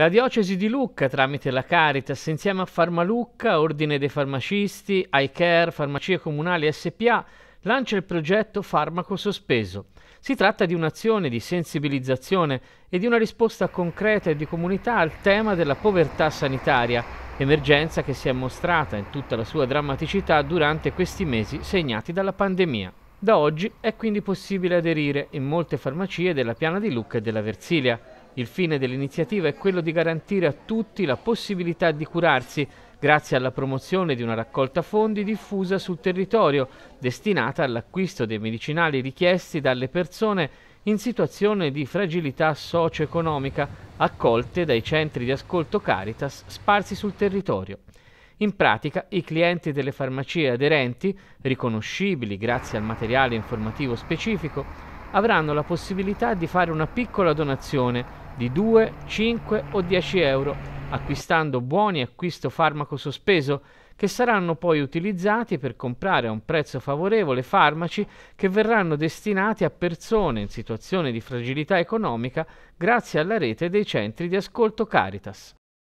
La diocesi di Lucca, tramite la Caritas, insieme a Farmalucca, Ordine dei Farmacisti, iCare, Farmacie Comunali SPA, lancia il progetto Farmaco Sospeso. Si tratta di un'azione di sensibilizzazione e di una risposta concreta e di comunità al tema della povertà sanitaria, emergenza che si è mostrata in tutta la sua drammaticità durante questi mesi segnati dalla pandemia. Da oggi è quindi possibile aderire in molte farmacie della Piana di Lucca e della Versilia. Il fine dell'iniziativa è quello di garantire a tutti la possibilità di curarsi grazie alla promozione di una raccolta fondi diffusa sul territorio, destinata all'acquisto dei medicinali richiesti dalle persone in situazione di fragilità socio-economica, accolte dai centri di ascolto Caritas sparsi sul territorio. In pratica, i clienti delle farmacie aderenti, riconoscibili grazie al materiale informativo specifico, avranno la possibilità di fare una piccola donazione di 2, 5 o 10 euro, acquistando buoni acquisto farmaco sospeso che saranno poi utilizzati per comprare a un prezzo favorevole farmaci che verranno destinati a persone in situazione di fragilità economica grazie alla rete dei centri di ascolto Caritas.